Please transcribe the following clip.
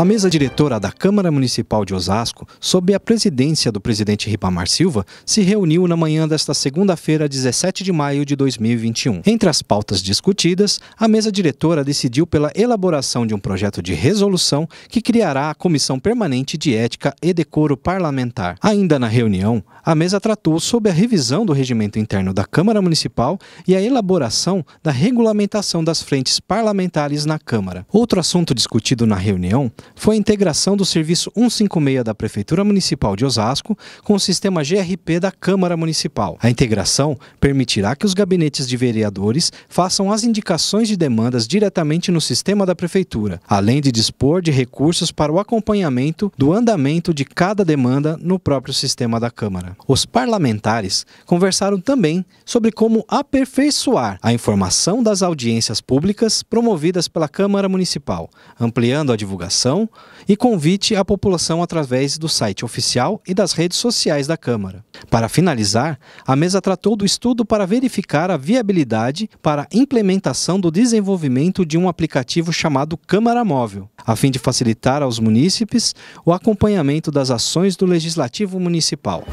A mesa diretora da Câmara Municipal de Osasco, sob a presidência do presidente Ripamar Silva, se reuniu na manhã desta segunda-feira, 17 de maio de 2021. Entre as pautas discutidas, a mesa diretora decidiu pela elaboração de um projeto de resolução que criará a Comissão Permanente de Ética e Decoro Parlamentar. Ainda na reunião, a mesa tratou sobre a revisão do regimento interno da Câmara Municipal e a elaboração da regulamentação das frentes parlamentares na Câmara. Outro assunto discutido na reunião foi a integração do serviço 156 da Prefeitura Municipal de Osasco com o sistema GRP da Câmara Municipal. A integração permitirá que os gabinetes de vereadores façam as indicações de demandas diretamente no sistema da Prefeitura, além de dispor de recursos para o acompanhamento do andamento de cada demanda no próprio sistema da Câmara. Os parlamentares conversaram também sobre como aperfeiçoar a informação das audiências públicas promovidas pela Câmara Municipal, ampliando a divulgação votação e convite à população através do site oficial e das redes sociais da Câmara. Para finalizar, a mesa tratou do estudo para verificar a viabilidade para a implementação do desenvolvimento de um aplicativo chamado Câmara Móvel, a fim de facilitar aos munícipes o acompanhamento das ações do Legislativo Municipal.